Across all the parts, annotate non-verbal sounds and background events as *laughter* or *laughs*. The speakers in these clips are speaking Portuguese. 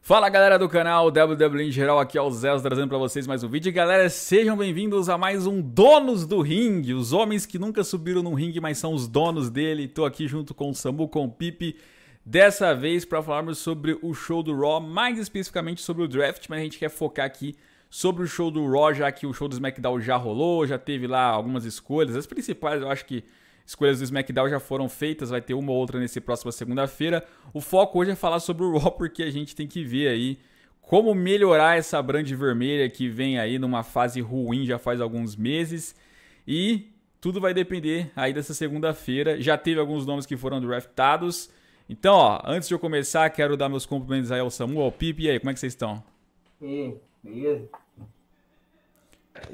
Fala galera do canal WWE em geral, aqui é o Zé trazendo para vocês mais um vídeo. galera, sejam bem-vindos a mais um Donos do Ring, os homens que nunca subiram num ringue, mas são os donos dele. Tô aqui junto com o Samu, com o Pipe, dessa vez para falarmos sobre o show do Raw, mais especificamente sobre o draft, mas a gente quer focar aqui sobre o show do Raw, já que o show do SmackDown já rolou, já teve lá algumas escolhas, as principais eu acho que Escolhas do SmackDown já foram feitas, vai ter uma ou outra nesse próxima segunda-feira. O foco hoje é falar sobre o Raw, porque a gente tem que ver aí como melhorar essa brand vermelha que vem aí numa fase ruim já faz alguns meses. E tudo vai depender aí dessa segunda-feira. Já teve alguns nomes que foram draftados. Então, ó, antes de eu começar, quero dar meus cumprimentos aí ao Samu, ao Pipe. E aí, como é que vocês estão? E aí, beleza?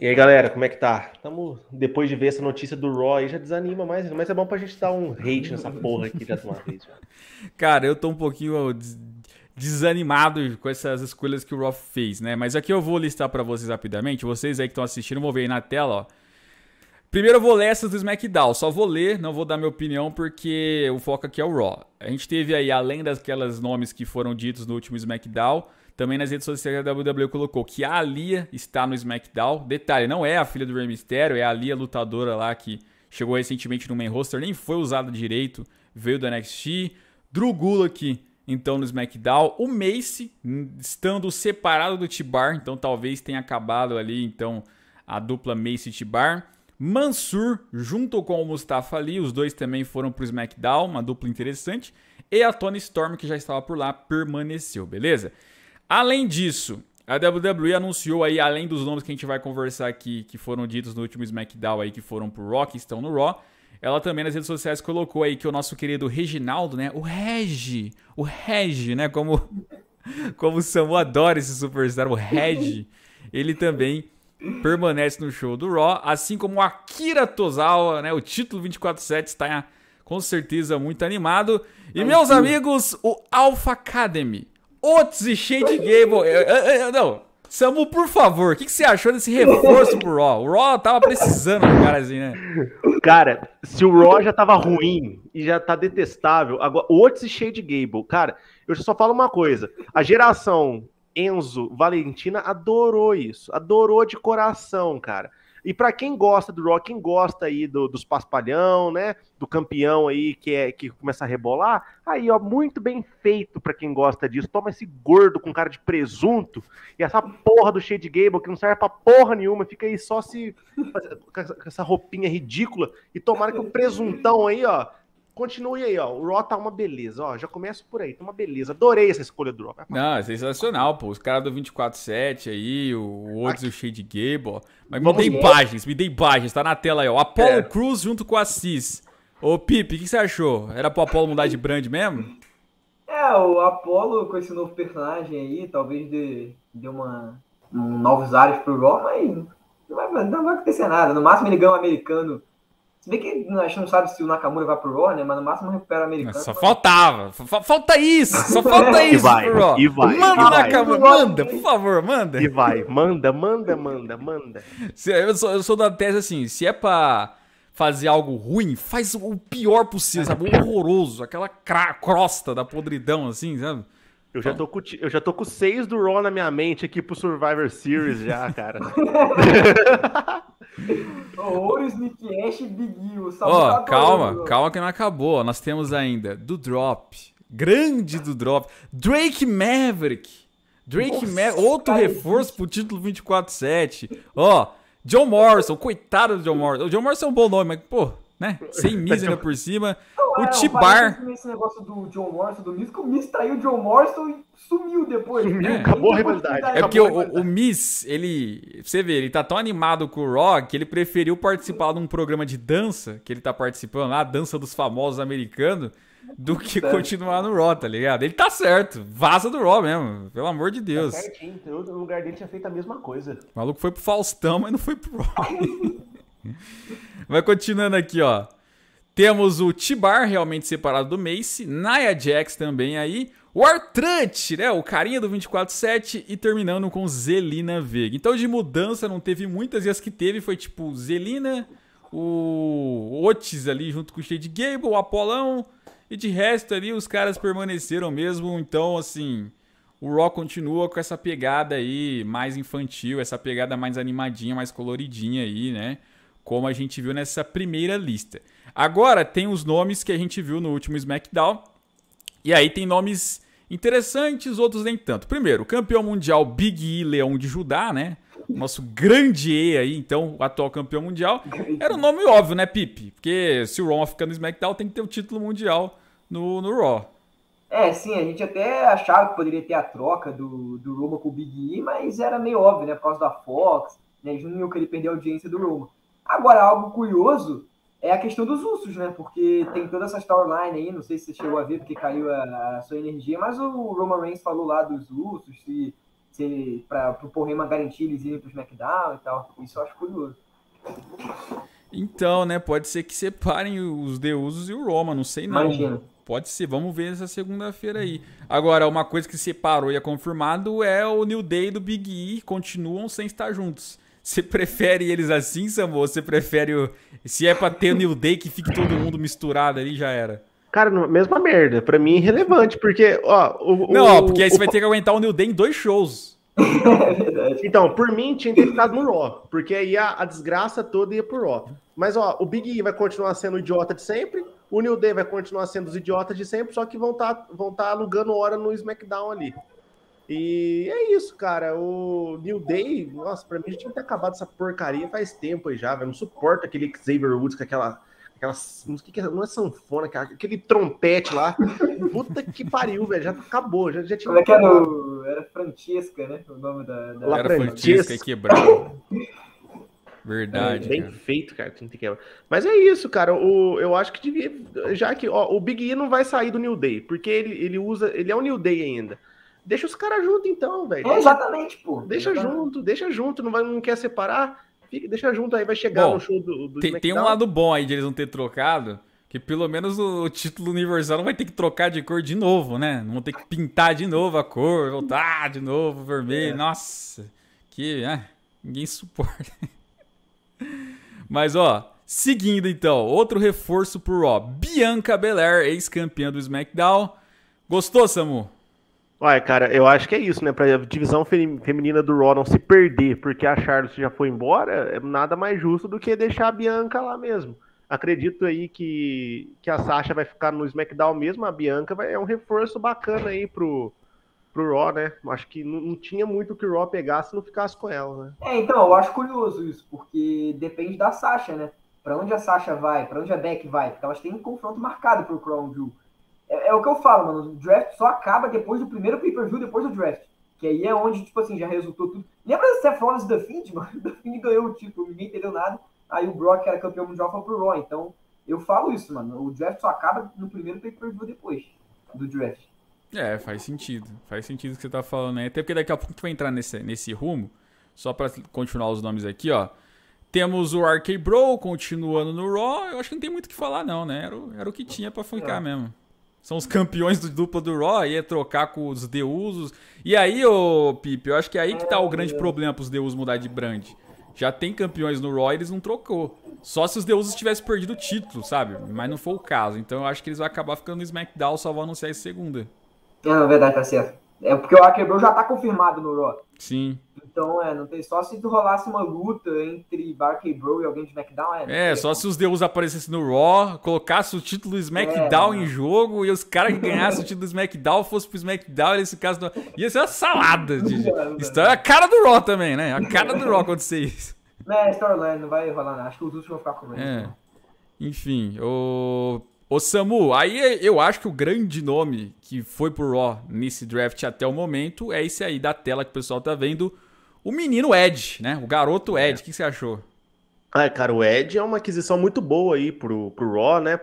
E aí, galera, como é que tá? Tamo, depois de ver essa notícia do Raw aí, já desanima mais, mas é bom pra gente dar um hate nessa porra aqui de uma vez. *laughs* Cara, eu tô um pouquinho desanimado com essas escolhas que o Raw fez, né? Mas aqui eu vou listar para vocês rapidamente, vocês aí que estão assistindo vão ver aí na tela, ó. Primeiro eu vou ler essas do SmackDown, só vou ler, não vou dar minha opinião porque o foco aqui é o Raw. A gente teve aí, além daquelas nomes que foram ditos no último SmackDown, também nas redes sociais da WWE colocou que a Alia está no SmackDown. Detalhe, não é a filha do Rey Mysterio, é a Alia lutadora lá que chegou recentemente no main roster, nem foi usada direito, veio do NXT. Drew aqui então, no SmackDown. O Mace, hum, estando separado do Tibar, então talvez tenha acabado ali, então, a dupla Mace e Tibar. Mansur, junto com o Mustafa Ali, os dois também foram para o SmackDown, uma dupla interessante. E a Tony Storm, que já estava por lá, permaneceu, beleza? Além disso, a WWE anunciou aí, além dos nomes que a gente vai conversar aqui, que foram ditos no último SmackDown aí, que foram pro Raw, que estão no Raw, ela também nas redes sociais colocou aí que o nosso querido Reginaldo, né, o Regi, o Regi, né, como, *laughs* como o Samu adora esse superstar, o Regi, ele também permanece no show do Raw, assim como o Akira Tozawa, né, o título 24-7 está com certeza muito animado. E tá meus amigos, o Alpha Academy Otis e Shade Gable. Eu, eu, eu, não, Samu, por favor, o que, que, você achou desse reforço pro Raw? O Raw tava precisando do cara né? Cara, se o Raw já tava ruim e já tá detestável, agora Otis e Shade Gable, cara, eu só falo uma coisa. A geração Enzo Valentina adorou isso, adorou de coração, cara. E para quem gosta do rock, quem gosta aí do, dos paspalhão, né? Do campeão aí que é que começa a rebolar, aí ó, muito bem feito para quem gosta disso. Toma esse gordo com cara de presunto e essa porra do Shade Gable que não serve para porra nenhuma, fica aí só se com essa roupinha ridícula e tomara que o presuntão aí, ó, Continue aí, ó. O Raw tá uma beleza, ó. Já começa por aí, tá uma beleza. Adorei essa escolha do Raw. Não, é sensacional, pô. Os caras do 24-7 aí, o Woods e o Shade Gable, ó. Mas me dê imagens, me dê imagens, tá na tela aí, ó. Apollo é. Cruz junto com a Cis. Ô, Pipe, o que você achou? Era pro Apollo mudar de brand mesmo? É, o Apollo com esse novo personagem aí, talvez dê, dê uma, um, novos ares pro Raw, mas não vai, não vai acontecer nada. No máximo ele ganha um americano se bem que a gente não sabe se o Nakamura vai pro Raw, né? Mas no máximo recupera o americano. Só mas... faltava. falta isso. Só *laughs* falta isso e vai, pro E vai. Manda e Nakamura. Vai. Manda, por favor, manda. E vai. Manda, manda, manda, manda. É, eu sou, eu sou da tese assim, se é pra fazer algo ruim, faz o pior possível, sabe? O *laughs* horroroso. Aquela crosta da podridão, assim, sabe? Eu já, tô com, eu já tô com seis do Raw na minha mente aqui pro Survivor Series já, cara. *laughs* Ouro, Sneak Ash e Big Ó, calma, calma que não acabou. Nós temos ainda do Drop. Grande do Drop. Drake Maverick. Drake Maverick. Outro cara, reforço gente. pro título 24-7. Ó, John Morrison. Coitado do John Morrison. O John Morrison é um bom nome, mas, pô, né? *laughs* Sem Miz ainda por cima. Não, o é, Tibar. Esse negócio do John Morrison, do Miz, que o Miz traiu o John Morrison e sumiu depois. Sumiu, é, é. acabou a então, rivalidade. É, é porque o, o Miz, ele. Você vê, ele tá tão animado com o Rock que ele preferiu participar de um programa de dança, que ele tá participando lá, a dança dos famosos americanos, do que continuar no Raw, tá ligado? Ele tá certo, vaza do Raw mesmo, pelo amor de tá Deus. Tá certinho, no lugar dele tinha feito a mesma coisa. O maluco foi pro Faustão, mas não foi pro Raw. *laughs* Vai *laughs* continuando aqui, ó. Temos o Tibar, realmente separado do Mace. Naya Jax também aí. O Artrante, né? O carinha do 24-7. E terminando com Zelina Vega. Então, de mudança, não teve muitas. E as que teve foi tipo Zelina, o Otis ali junto com o Shade Gable, o Apolão. E de resto ali, os caras permaneceram mesmo. Então, assim. O Raw continua com essa pegada aí mais infantil, essa pegada mais animadinha, mais coloridinha aí, né? como a gente viu nessa primeira lista. Agora tem os nomes que a gente viu no último SmackDown. E aí tem nomes interessantes, outros nem tanto. Primeiro, campeão mundial Big E Leão de Judá, né? O nosso grande E aí, então, o atual campeão mundial. Era um nome óbvio, né, Pipe? Porque se o Raw fica no SmackDown, tem que ter o título mundial no, no Raw. É, sim, a gente até achava que poderia ter a troca do, do Roma com o Big E, mas era meio óbvio, né? Por causa da Fox, né? Eles não iam querer perder a audiência do Roma. Agora, algo curioso é a questão dos ursos, né? Porque tem toda essa storyline aí, não sei se você chegou a ver porque caiu a, a sua energia, mas o Roman Reigns falou lá dos ursos, se, se para o Porrema garantir eles irem para o SmackDown e tal. Isso eu acho curioso. Então, né? Pode ser que separem os deuses e o Roma, não sei não. Imagina. Pode ser, vamos ver essa segunda-feira aí. Agora, uma coisa que separou e é confirmado é o New Day do Big E continuam sem estar juntos. Você prefere eles assim, Samu? Ou você prefere. O... Se é pra ter o New Day que fique todo mundo misturado ali, já era. Cara, mesma merda. Pra mim é irrelevante, porque, ó. O, não, o, porque aí você vai ter que aguentar o New Day em dois shows. *laughs* então, por mim tinha que ter ficado no Raw, porque aí a, a, desgraça toda ia pro Raw. Mas, ó, o Big E vai continuar sendo o idiota de sempre, o New Day vai continuar sendo os idiotas de sempre, só que vão estar tá, vão tá alugando hora no SmackDown ali. E é isso, cara. O New Day, nossa, pra mim já tinha que ter acabado essa porcaria faz tempo aí já, velho. Não suporto aquele Xavier Woods com aquela. aquela não, que é, não é sanfona, cara, aquele trompete lá. *laughs* Puta que pariu, velho. Já acabou, já, já tinha. Como é que era, o, era Francesca, né? O nome da. da... La era Francesca, Francesca quebrado. Verdade. É, bem cara. feito, cara. Tem que quebrar. Mas é isso, cara. O, eu acho que devia. Já que. Ó, o Big E não vai sair do New Day, porque ele, ele usa. Ele é o New Day ainda. Deixa os caras junto então, velho. É, exatamente, pô. Deixa exatamente. junto, deixa junto, não, vai, não quer separar, fica, deixa junto aí, vai chegar bom, no show do, do tem, tem, um lado bom aí de eles não ter trocado, que pelo menos o, título universal não vai ter que trocar de cor de novo, né? Não vão ter que pintar de novo a cor, voltar de novo, vermelho. É. Nossa, que né? ninguém suporta. *laughs* Mas ó, seguindo então, outro reforço pro Raw, Bianca Belair, ex-campeã do SmackDown. Gostou, Samu? Olha, cara, eu acho que é isso, né? Pra divisão feminina do Raw não se perder porque a Charlotte já foi embora, é nada mais justo do que deixar a Bianca lá mesmo. Acredito aí que, que a Sasha vai ficar no SmackDown mesmo, a Bianca vai, é um reforço bacana aí pro, pro Raw, né? Acho que não, não tinha muito que o Raw pegasse se não ficasse com ela, né? É, então, eu acho curioso isso, porque depende da Sasha, né? Pra onde a Sasha vai, pra onde a Beck vai, porque elas têm um confronto marcado pro Crown Jewel. É, é, o que eu falo, mano. O draft só acaba depois do primeiro pay-per-view, depois do draft. Que aí é onde, tipo assim, já resultou tudo. Lembra do Seth Rollins da Fiend, *laughs* mano? The Fiend ganhou o título, ninguém entendeu nada. Aí o Brock, que era campeão mundial, foi pro Raw. Então, eu falo isso, mano. O draft só acaba no primeiro pay-per-view depois do draft. É, faz sentido. Faz sentido o que você tá falando, né? Até porque daqui a pouco a gente vai entrar nesse, nesse rumo. Só para continuar os nomes aqui, ó. Temos o RK Bro continuando no Raw. Eu acho que não tem muito o que falar, não, né? Era o, era o que tinha para ficar é. mesmo são os campeões do dupla do Raw, ia é trocar com os deusos. E aí, ô Pipe, eu acho que é aí que tá o grande problema pros Deusos mudar de brand. Já tem campeões no Raw e eles não trocou. Só se os Deusos tivessem perdido o título, sabe? Mas não foi o caso. Então eu acho que eles vão acabar ficando no SmackDown, só vão anunciar em segunda. É, na verdade, tá certo. É porque o Akebro já tá confirmado no Raw. Sim. Então, é, não tem. Só se rolasse uma luta entre Barkley Bro e alguém de SmackDown. É, é, é só se os deuses aparecessem no Raw, colocasse o título SmackDown é, em jogo e os caras que ganhassem o título SmackDown fossem pro SmackDown, nesse caso. Do... Ia ser uma salada. De... Isso é a cara do Raw também, né? A cara do Raw acontecer isso. é storyline, não vai rolar, nada. Acho que os últimos vão ficar com é. Então. Enfim, o. Ô Samu, aí é, eu acho que o grande nome que foi pro Raw nesse draft até o momento é esse aí da tela que o pessoal tá vendo, o menino Ed, né? O garoto é. Ed, o é. que, que você achou? Ah, cara, o Ed é uma aquisição muito boa aí pro, pro Raw, né?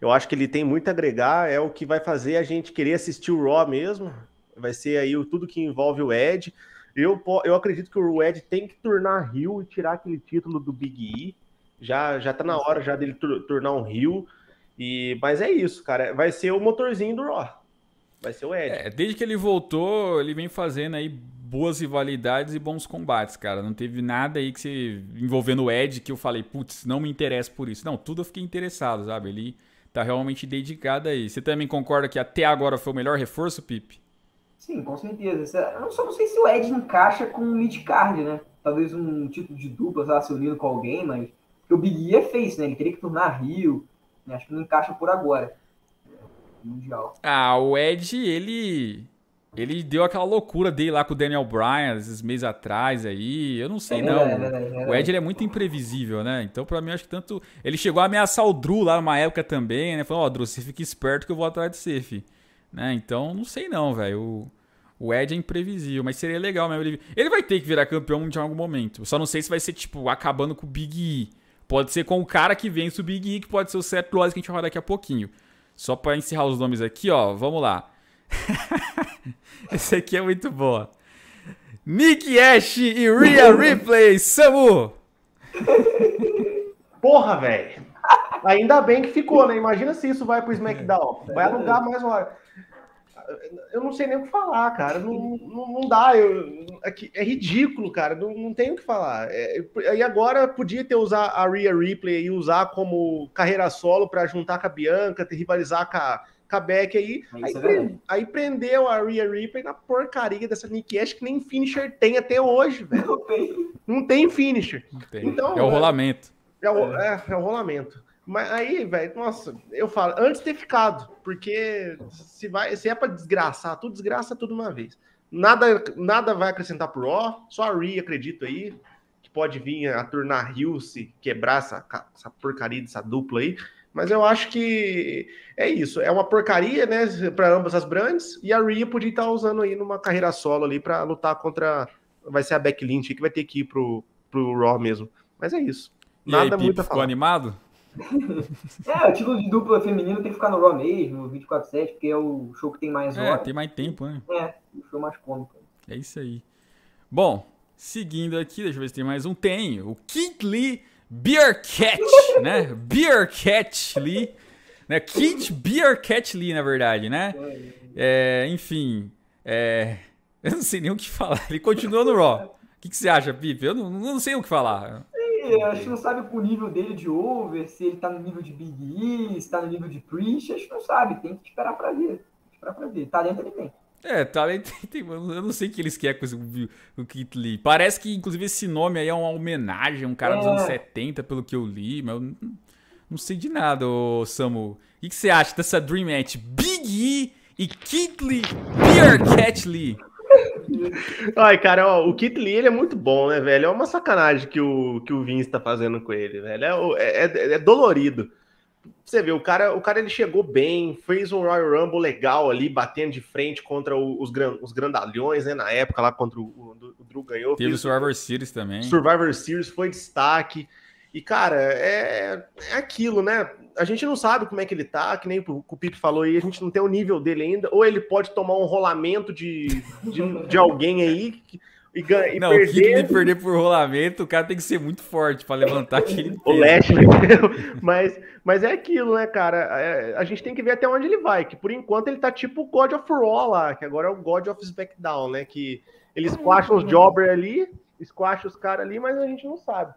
Eu acho que ele tem muito a agregar, é o que vai fazer a gente querer assistir o Raw mesmo. Vai ser aí tudo que envolve o Ed. Eu, eu acredito que o Ed tem que tornar Rio e tirar aquele título do Big E. Já, já tá na hora já dele tornar um Rio. E, mas é isso, cara. Vai ser o motorzinho do Raw. Vai ser o Ed. É, desde que ele voltou, ele vem fazendo aí boas rivalidades e bons combates, cara. Não teve nada aí que se envolvendo o Ed que eu falei, putz, não me interessa por isso. Não, tudo eu fiquei interessado, sabe? Ele tá realmente dedicado aí. Você também concorda que até agora foi o melhor reforço, Pipe? Sim, com certeza. Eu só não sei se o Ed encaixa com o mid-card, né? Talvez um título tipo de dupla, sei lá, se unindo com alguém, mas o Big E é face, né? Ele teria que tornar Rio. Né? Acho que não encaixa por agora. Mundial. Ah, o Ed, ele ele deu aquela loucura dele lá com o Daniel Bryan esses meses atrás aí. Eu não sei, é, não. É, é, o Ed ele é muito imprevisível, né? Então, pra mim, acho que tanto. Ele chegou a ameaçar o Drew lá numa época também, né? Falou, ó, oh, Drew, você fica esperto que eu vou atrás de você, Né? Então, não sei não, velho. O... o Ed é imprevisível, mas seria legal mesmo. Ele... ele vai ter que virar campeão em algum momento. só não sei se vai ser, tipo, acabando com o Big E. Pode ser com o cara que vence o Big E, que pode ser o Seth Rollins, que a gente vai falar daqui a pouquinho. Só pra encerrar os nomes aqui, ó, vamos lá. *laughs* Esse aqui é muito bom. Nick Ash e Rhea *laughs* Ripley, Samu! Porra, velho. Ainda bem que ficou, né? Imagina se isso vai pro SmackDown. Vai alugar mais uma hora. Eu não sei nem o que falar, cara. Não, não, não dá. Eu, é, é ridículo, cara. Não, não tenho o que falar. É, e agora podia ter usado a Rhea Ripley e usar como carreira solo para juntar com a Bianca, ter rivalizar com a Kabeck é aí. Aí, prendeu, aí, prendeu a Rhea Ripley na porcaria dessa Nick Ash que nem finisher tem até hoje, velho. Não tem. finisher. Não tem. Então, é o é- rolamento. É o, é. é, é o rolamento. Mas aí, velho, nossa, eu falo, antes de ter ficado, porque se, vai, se é para desgraçar, tudo desgraça tudo uma vez. Nada, nada vai acrescentar pro ó. só a Rhea, acredito aí, que pode vir a tornar Hill se quebrar essa, essa porcaria dessa dupla aí. Mas eu acho que é isso. É uma porcaria, né, para ambas as brands. E a Rhea podia estar usando aí numa carreira solo ali para lutar contra. Vai ser a Beck Lynch que vai ter que ir pro, pro Raw mesmo. Mas é isso. E Nada aí, muito a falar. ficou animado? *laughs* é, o tipo, título de dupla feminino tem que ficar no Raw mesmo, 24-7, porque é o show que tem mais É, tem mais tempo, né? É, o show mais cômico. É isso aí. Bom, seguindo aqui, deixa eu ver se tem mais um. Tem, o Kit Lee Biercat, *laughs* né? Biercat Lee, né? Kid Biercat Lee, na verdade, né? É, enfim, é, *laughs* eu não sei nem o que falar. Ele continua no Raw. O que, que você acha, Pipe? Eu não, não sei o que falar. É, a gente não sabe o nível dele de over, se ele tá no nível de Big E, se tá no nível de Priest, a gente não sabe, tem que esperar pra ver. Esperar pra ver. Talento ele tem. É, talento. Tá, *laughs* eu não sei o que eles querem com esse, o Kit Lee. Parece que, inclusive, esse nome aí é uma homenagem a um cara é. dos anos 70, pelo que eu li, mas eu não, sei de nada, ô, Samu. O que você acha dessa Dream Match? Big E e Kit Lee, Beer Cat Lee. *laughs* Ai, cara, ó, o Kit Lee ele é muito bom, né, velho? É uma sacanagem que o, que o Vince tá fazendo com ele, velho. É, é, é, é dolorido você vê, o cara, o cara ele chegou bem, fez um Royal Rumble legal ali, batendo de frente contra os, gran, os grandalhões, né? Na época, lá contra o, o, o Drew ganhou. Teve o Survivor Series também. Survivor Series foi destaque. E, cara, é, é aquilo, né? A gente não sabe como é que ele tá, que nem o Pipe falou aí, a gente não tem o nível dele ainda, ou ele pode tomar um rolamento de, de, de alguém aí. Que, e, ganha, e não, perder... o Kidney perder por rolamento, o cara tem que ser muito forte para levantar aquele. *laughs* o Lashley, né? *laughs* mas, mas é aquilo, né, cara? É, a gente tem que ver até onde ele vai, que por enquanto ele tá tipo o God of Raw lá, que agora é o God of Smackdown, né? Que eles squasham os uhum. jobber ali, squasham os caras ali, mas a gente não sabe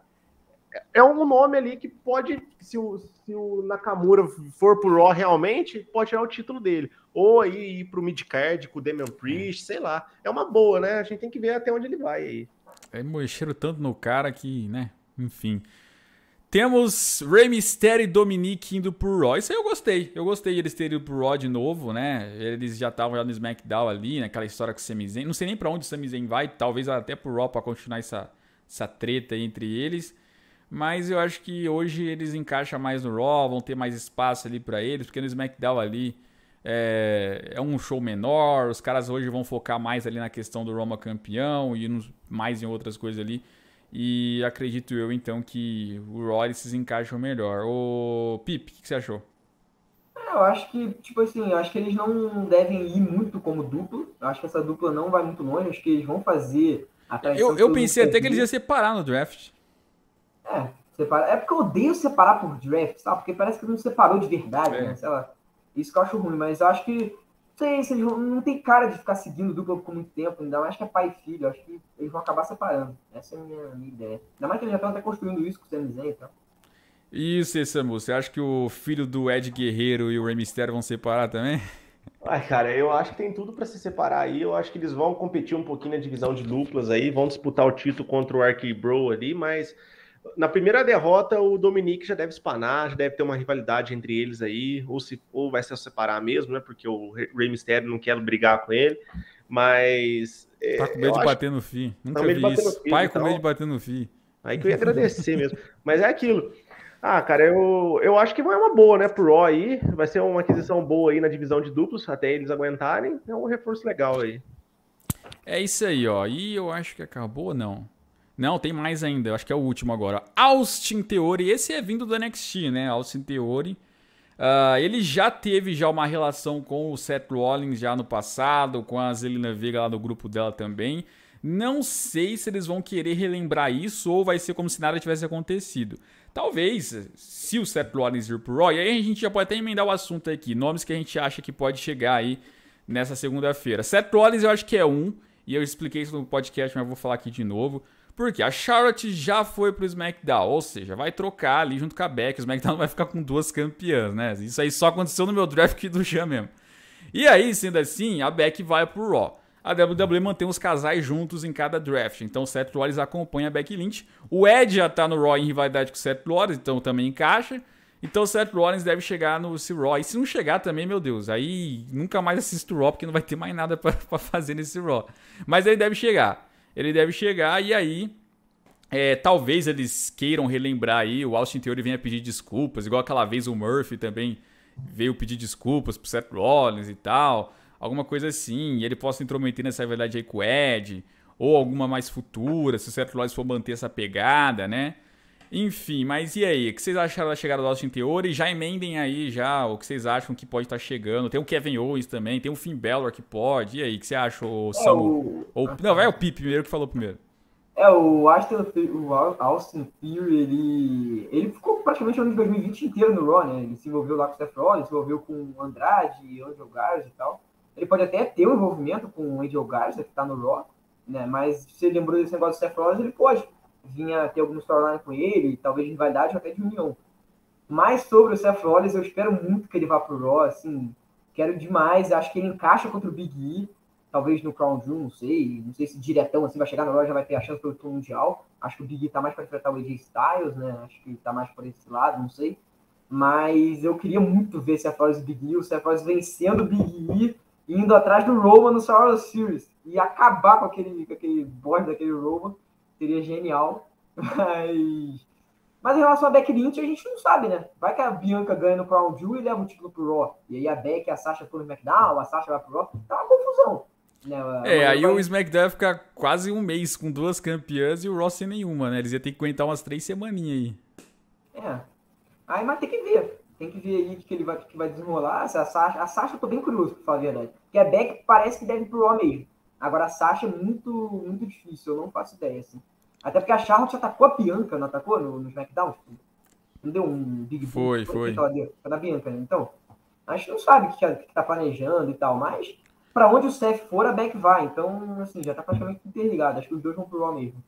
é um nome ali que pode, se o, se o Nakamura for pro Raw realmente, pode tirar o título dele. Ou aí ir pro midcard com o Damian é. Priest, sei lá. É uma boa, né? A gente tem que ver até onde ele vai aí. É mexeram tanto no cara que, né? Enfim. Temos Rey Mysterio e Dominique indo pro Raw. Isso aí eu gostei. Eu gostei de eles terem ido pro Raw de novo, né? Eles já estavam já no SmackDown ali, naquela né? história com o Sami Zayn. Não sei nem para onde o Sami Zayn vai. Talvez até pro Raw pra continuar essa, essa treta aí entre eles. Mas eu acho que hoje eles encaixam mais no Raw, vão ter mais espaço ali para eles, porque no SmackDown ali é, é, um show menor. Os caras hoje vão focar mais ali na questão do Roma campeão e nos, mais em outras coisas ali. E acredito eu então que o Raw eles se encaixam melhor. O Pip o que, você achou? Ah, eu acho que, tipo assim, eu acho que eles não devem ir muito como dupla. Eu acho que essa dupla não vai muito longe. Eu acho que eles vão fazer a Eu, eu pensei até que eles iam separar no draft. É, separa... é porque eu odeio separar por draft, sabe? Porque parece que não separou de verdade, é. né? Sei lá. Isso que eu acho ruim, mas eu acho que. Não sei, não tem cara de ficar seguindo dupla por muito tempo, ainda mais que é pai e filho, acho que eles vão acabar separando. Essa é a minha, minha ideia. Ainda mais que eles já estão até construindo isso com o CMZ e tal. Isso, Samu, você acha que o filho do Ed Guerreiro e o Rey Mysterio vão separar também? Ai, cara, eu acho que tem tudo para se separar aí. Eu acho que eles vão competir um pouquinho na divisão de duplas aí, vão disputar o título contra o Arky Bro ali, mas na primeira derrota, o Dominique já deve espanar, já deve ter uma rivalidade entre eles aí, ou, se, ou vai se separar mesmo, né? Porque o Rey Mysterio não quer brigar com ele, mas. É, tá tá com medo de bater no fim. Nunca vi isso. Pai com então. medo de bater no fim. Aí que eu ia agradecer mesmo. Mas é aquilo. Ah, cara, eu, eu acho que vai uma boa, né, pro Raw aí. Vai ser uma aquisição boa aí na divisão de duplos, até eles aguentarem. É um reforço legal aí. É isso aí, ó. E eu acho que acabou, não. Não, tem mais ainda. Eu acho que é o último agora. Austin Theory. Esse é vindo do NXT, né? Austin Theory. Uh, ele já teve já uma relação com o Seth Rollins já no passado, com a Zelina Vega lá no grupo dela também. Não sei se eles vão querer relembrar isso ou vai ser como se nada tivesse acontecido. Talvez, se o Seth Rollins vir pro Raw, e aí a gente já pode até emendar o assunto aqui. Nomes que a gente acha que pode chegar aí nessa segunda-feira. Seth Rollins eu acho que é um, e eu expliquei isso no podcast, mas eu vou falar aqui de novo. Porque a Charlotte já foi pro SmackDown, ou seja, vai trocar ali junto com a Becky. O SmackDown *laughs* vai ficar com duas campeãs, né? Isso aí só aconteceu no meu draft do Jean mesmo. E aí, sendo assim, a Becky vai pro Raw. A WWE mantém os casais juntos em cada draft. Então o Seth Rollins acompanha a Becky Lynch. O Ed já tá no Raw em rivalidade com o Seth Rollins, então também encaixa. Então o Seth Rollins deve chegar no Raw. E se não chegar também, meu Deus, aí nunca mais assisto o Raw, porque não vai ter mais nada para *laughs* fazer nesse Raw. Mas ele deve chegar ele deve chegar e aí é, talvez eles queiram relembrar aí, o Austin Theory venha pedir desculpas, igual aquela vez o Murphy também veio pedir desculpas pro Seth Rollins e tal, alguma coisa assim, e ele possa intrometer nessa verdade aí com o Ed, ou alguma mais futura, se o Seth Rollins for manter essa pegada, né? Enfim, mas e aí? O que vocês acharam da chegada do Austin Theory? Já emendem aí já o que vocês acham que pode estar tá chegando. Tem o Kevin Owens também, tem o Finn Balor que pode. E aí, o que você acha, o é, Samu? o... Ou... Não, vai o Pip primeiro que falou primeiro. É, o, o Austin Theory, ele, ele ficou praticamente o ano de 2020 inteiro no Raw, né? Ele se envolveu lá com o Seth Rollins, se envolveu com o Andrade, Angel Garza e tal. Ele pode até ter um envolvimento com o Angel Garza, que tá no Raw, né? Mas se ele lembrou desse negócio do Seth Rollins, ele pode vinha ter alguns storyline com ele, talvez rivalidade ou até união. Mas sobre o Seth Rollins, eu espero muito que ele vá pro Raw, assim, quero demais, acho que ele encaixa contra o Big E, talvez no Crown Jewel, não sei, não sei se diretão assim vai chegar na Raw, já vai ter a chance pelo título mundial, acho que o Big E tá mais para enfrentar o AJ Styles, né, acho que tá mais por esse lado, não sei, mas eu queria muito ver Seth Rollins e Big E, o Seth Rollins vencendo o Big E, indo atrás do Roman no Survivor Series, e acabar com aquele, com aquele boss daquele Roman, Seria genial. Mas. Mas em relação a Beck Lynch, a gente não sabe, né? Vai que a Bianca ganha no Crown Jewel e leva o título pro Raw. E aí a Beck e a Sasha foram no SmackDown, a Sasha vai pro Raw. Tá uma confusão. Né? É, aí vai... o SmackDown fica quase um mês com duas campeãs e o Raw sem nenhuma, né? Eles iam ter que aguentar umas três semaninhas aí. É. Aí, mas tem que ver. Tem que ver aí o que, ele vai, que vai desenrolar. a Sasha, a Sasha eu tô bem curioso, pra falar a verdade. Porque a Beck parece que deve pro Raw mesmo. Agora a Sasha é muito, muito difícil, eu não faço ideia, assim. Até porque a Charlotte atacou a Bianca, não atacou no, no SmackDown? Não deu um Big Foi, foi. foi. Da Bianca, né? Então, a gente não sabe o que, que, tá planejando e tal, mas para onde o Seth for, a Beck vai. Então, assim, já tá praticamente interligado. Acho que os dois vão pro Raw mesmo.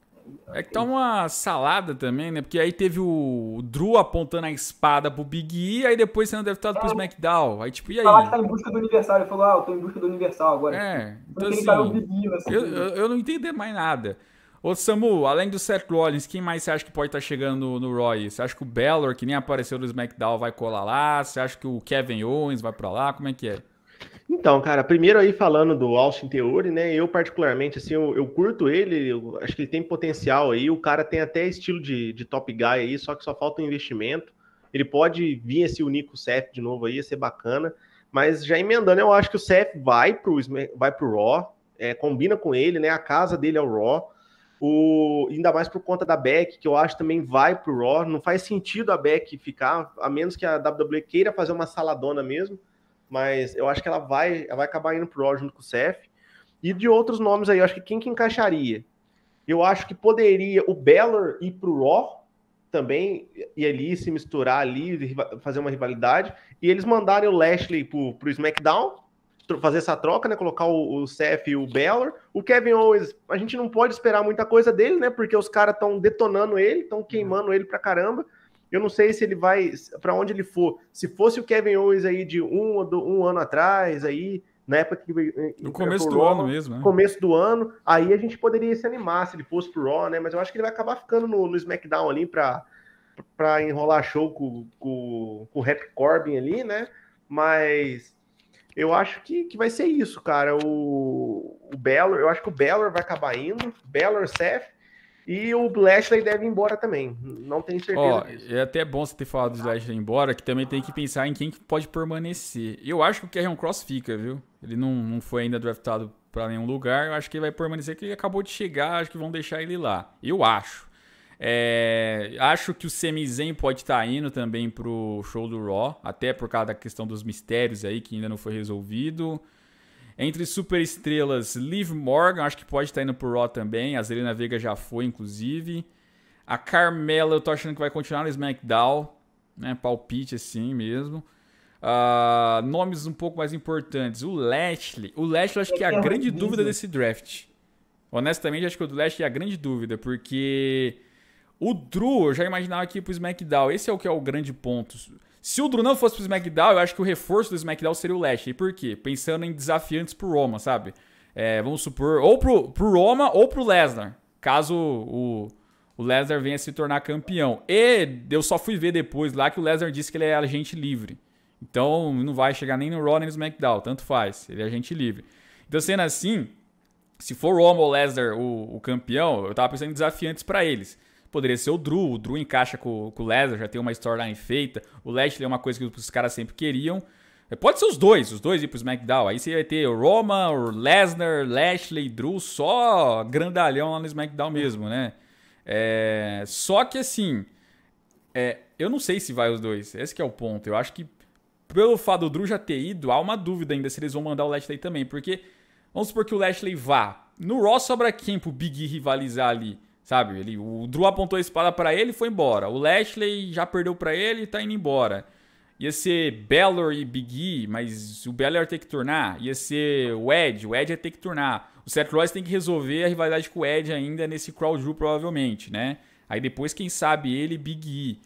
É que tá uma salada também, né? Porque aí teve o Drew apontando a espada pro Big E, aí depois sendo deputado é, pro SmackDown. Aí tipo, e aí? Falar tá em busca do Universal. Ele falou, ah, eu tô em busca do Universal agora. É, então tá assim, assim, eu, né? eu, eu não entendi mais nada. Ô Samu, além do Seth Rollins, quem mais você acha que pode estar tá chegando no Roy? Você acha que o Bellor, que nem apareceu no SmackDown, vai colar lá? Você acha que o Kevin Owens vai para lá? Como é que é? Então, cara, primeiro aí falando do Austin Theory, né? Eu particularmente, assim, eu, eu curto ele, eu acho que ele tem potencial aí. O cara tem até estilo de, de top guy aí, só que só falta um investimento. Ele pode vir a se unir com o Seth de novo aí, ia ser bacana. Mas já emendando, eu acho que o Seth vai pro, vai pro Raw, é, combina com ele, né? A casa dele é o Raw. O, ainda mais por conta da Beck, que eu acho também vai pro Raw. Não faz sentido a Beck ficar, a menos que a WWE queira fazer uma saladona mesmo. Mas eu acho que ela vai, ela vai acabar indo pro Raw junto com o Seth. E de outros nomes aí, eu acho que quem que encaixaria? Eu acho que poderia o Beller ir pro Raw também, e ali se misturar ali, fazer uma rivalidade, e eles mandarem o Lashley pro, pro SmackDown, fazer essa troca, né? Colocar o, o CF e o Bellor. O Kevin Owens, a gente não pode esperar muita coisa dele, né? Porque os caras estão detonando ele, estão uhum. queimando ele pra caramba. Eu não sei se ele vai para onde ele for. Se fosse o Kevin Owens aí de um, um ano atrás, aí, na época que. Eh, no começo do Raw, ano mesmo, né? Começo do ano, aí a gente poderia se animar se ele fosse pro Raw, né? Mas eu acho que ele vai acabar ficando no, no SmackDown ali pra, para enrolar show com, com, com o Rap Corbin ali, né? Mas eu acho que, que vai ser isso, cara. O, o Bellor, eu acho que o Bellor vai acabar indo, Bellor, Seth, e o Lashley deve ir embora também. Não tenho certeza Ó, disso. É até bom você ter falado do Lashley embora, que também tem que pensar em quem que pode permanecer. Eu acho que o Kerryon Cross fica, viu? Ele não, não foi ainda draftado para nenhum lugar. Eu acho que ele vai permanecer, que ele acabou de chegar, acho que vão deixar ele lá. Eu acho. É, acho que o Semizen pode estar tá indo também pro show do Raw, até por causa da questão dos mistérios aí que ainda não foi resolvido. Entre superestrelas, Liv Morgan, acho que pode estar tá indo pro Raw também. A Zelina Vega já foi, inclusive. A Carmela, eu tô achando que vai continuar no SmackDown, né? Palpite assim mesmo. Uh, nomes um pouco mais importantes. O Lashley. O Lashley acho que é a grande dúvida desse draft. Honestamente, acho que o Lashley é a grande dúvida, porque o Drew, eu já imaginava que ir pro SmackDown. Esse é o que é o grande ponto. Se o Drew não fosse pro SmackDown, eu acho que o reforço do SmackDown seria o Lashley. Por quê? Pensando em desafiantes pro Roma, sabe? É, vamos supor, ou pro, pro Roma ou pro Lesnar. Caso o, o Lesnar venha se tornar campeão. E eu só fui ver depois lá que o Lesnar disse que ele é agente livre. Então não vai chegar nem no Raw nem no SmackDown, tanto faz. Ele é agente livre. Então sendo assim, se for Roma ou Lesnar o, o campeão, eu tava pensando em desafiantes para eles poderia ser o Drew. O Drew encaixa com, com o Lesnar, já tem uma storyline feita. O Lashley é uma coisa que os caras sempre queriam. É, pode ser os dois, os dois ir pro SmackDown. Aí você vai ter o Roman, o Lesnar, Lashley, Drew, só grandalhão lá no SmackDown mesmo, né? É, só que assim, é, eu não sei se vai os dois. Esse é o ponto. Eu acho que pelo fato do Drew já ter ido, há uma dúvida ainda se eles vão mandar o Lashley também. Porque vamos supor que o Lashley vá. No Raw sobra quem pro Big rivalizar ali? Sabe? Ele, o Drew apontou a espada para ele e foi embora. O Lashley já perdeu para ele e tá indo embora. Ia ser Balor e Big E, mas o Balor ia ter que turnar. Ia ser o Ed, o Ed ia ter que turnar. O Seth Rollins tem que resolver a rivalidade com o Ed ainda nesse Crow Drew, provavelmente, né? Aí depois, quem sabe, ele Big E.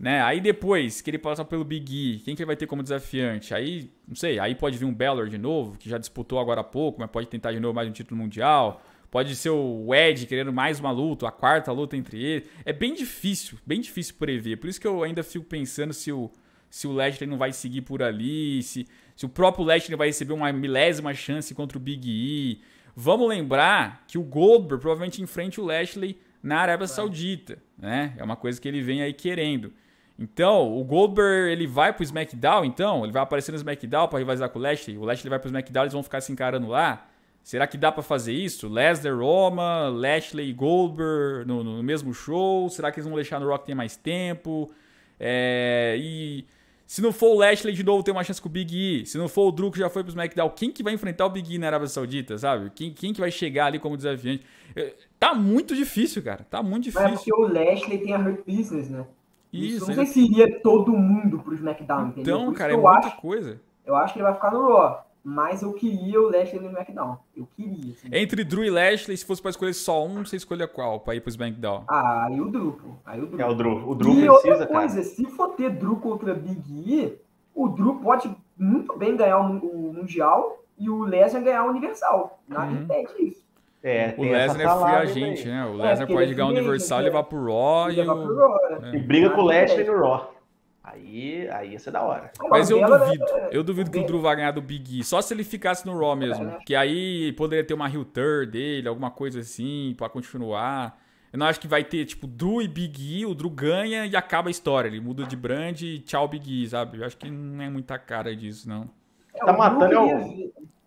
Né? Aí depois que ele passar pelo Big E, quem que ele vai ter como desafiante? Aí, não sei, aí pode vir um Balor de novo, que já disputou agora há pouco, mas pode tentar de novo mais um título mundial pode ser o Ed querendo mais uma luta, a quarta luta entre eles. É bem difícil, bem difícil prever. Por isso que eu ainda fico pensando se o, se o Lashley não vai seguir por ali, se, se o próprio Lashley vai receber uma milésima chance contra o Big E. Vamos lembrar que o Goldberg provavelmente enfrenta o Lashley na Arábia é. Saudita, né? É uma coisa que ele vem aí querendo. Então, o Goldberg, ele vai pro SmackDown, então? Ele vai aparecer no SmackDown para rivalizar com o Lashley? O Lashley vai pro SmackDown, eles vão ficar se encarando lá? Será que dá para fazer isso? Lesnar, Roma, Lashley e Goldberg no, no, mesmo show? Será que eles vão deixar no Rock ter mais tempo? É, e se não for o Lashley de novo, tem uma chance com o Big E. Se não for o Drew que já foi pro SmackDown, quem que vai enfrentar o Big E na Arábia Saudita, sabe? Quem, quem que vai chegar ali como desafiante? É, tá muito difícil, cara. Tá muito difícil. Mas é porque o Lashley tem a Hurt Business, né? Isso. Eu não sei se iria todo mundo pro SmackDown, entendeu? Então, cara, é muita eu acho, coisa. Eu acho que ele vai ficar no Raw. Mas eu queria o Lashley no SmackDown. Eu queria. Assim. Entre Drew e Lashley, se fosse pra escolher só um, você escolha qual pra ir pro SmackDown? Ah, aí o Drew, pô. Aí o Drew. É o Drew. O Drew e precisa, outra coisa, cara. se for ter Drew contra Big E, o Drew pode muito bem ganhar o, Mundial e o Lesnar ganhar o Universal. Nada uhum. impede isso. É, o Lesnar é free agente, né? O é, Lesnar pode ganhar o Universal, e então, levar pro Raw e, o... Raw, né? É. E briga com o Lashley no Raw. Aí, aí ia ser da hora. Mas eu né, duvido. É, eu duvido que o Drew vá ganhar do Big E. Só se ele ficasse no Raw mesmo. É, né? Que aí poderia ter uma Hill dele, alguma coisa assim, para continuar. Eu não acho que vai ter, tipo, Drew e Big E, o Drew ganha e acaba a história. Ele muda de brand e tchau Big E, sabe? Eu acho que não é muita cara disso, não. É, tá matando.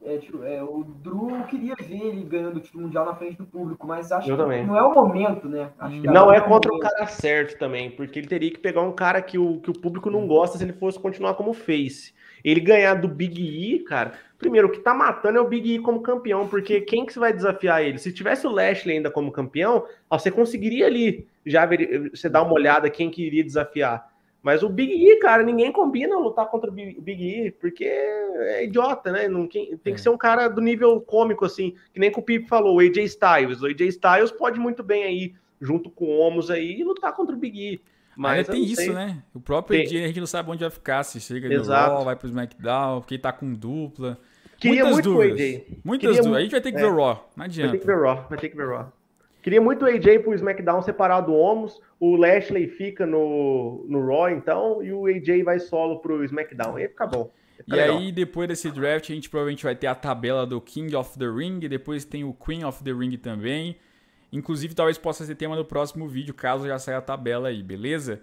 É, tipo, é, o Drew queria ver ele ganhando o tipo, título mundial na frente do público, mas acho eu que também. não é o momento, né? não é, é contra o cara certo também, porque ele teria que pegar um cara que o, que o público não gosta se ele fosse continuar como face. Ele ganhar do Big E, cara, primeiro, o que tá matando é o Big E como campeão, porque *laughs* quem que vai desafiar ele? Se tivesse o Lashley ainda como campeão, ó, você conseguiria ali já ver, você dar uma olhada quem que iria desafiar. Mas o Big E, cara, ninguém combina lutar contra o Big E, porque é idiota, né? Não, tem que é. ser um cara do nível cômico, assim, que nem que o Pipe falou, o AJ Styles. O AJ Styles pode muito bem aí, junto com o Omos aí, lutar contra o Big E. Mas tem isso, sei. né? O próprio AJ, a gente não sabe onde vai ficar, se chega no Raw, vai pro SmackDown, porque tá com dupla. Queria muitas muito dúvidas. Muitas Queria dúvidas. Muito... A gente vai ter que é. ver o Raw, não adianta. Vai ter que ver o Raw, vai ter que ver o Raw. Queria muito o AJ pro SmackDown separado do Omos. O Lashley fica no, no Raw, então, e o AJ vai solo pro SmackDown. E fica bom. Tá e legal. aí, depois desse draft, a gente provavelmente vai ter a tabela do King of the Ring, depois tem o Queen of the Ring também. Inclusive, talvez possa ser tema do próximo vídeo, caso já saia a tabela aí, beleza?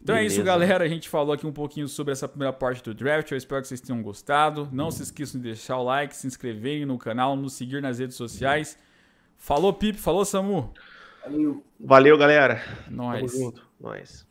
Então beleza. é isso, galera. A gente falou aqui um pouquinho sobre essa primeira parte do draft. Eu espero que vocês tenham gostado. Não hum. se esqueçam de deixar o like, se inscreverem no canal, nos seguir nas redes sociais. Hum Falou, Pipe. Falou, Samu. Valeu. Valeu, galera. Nós. Tamo junto. Nós.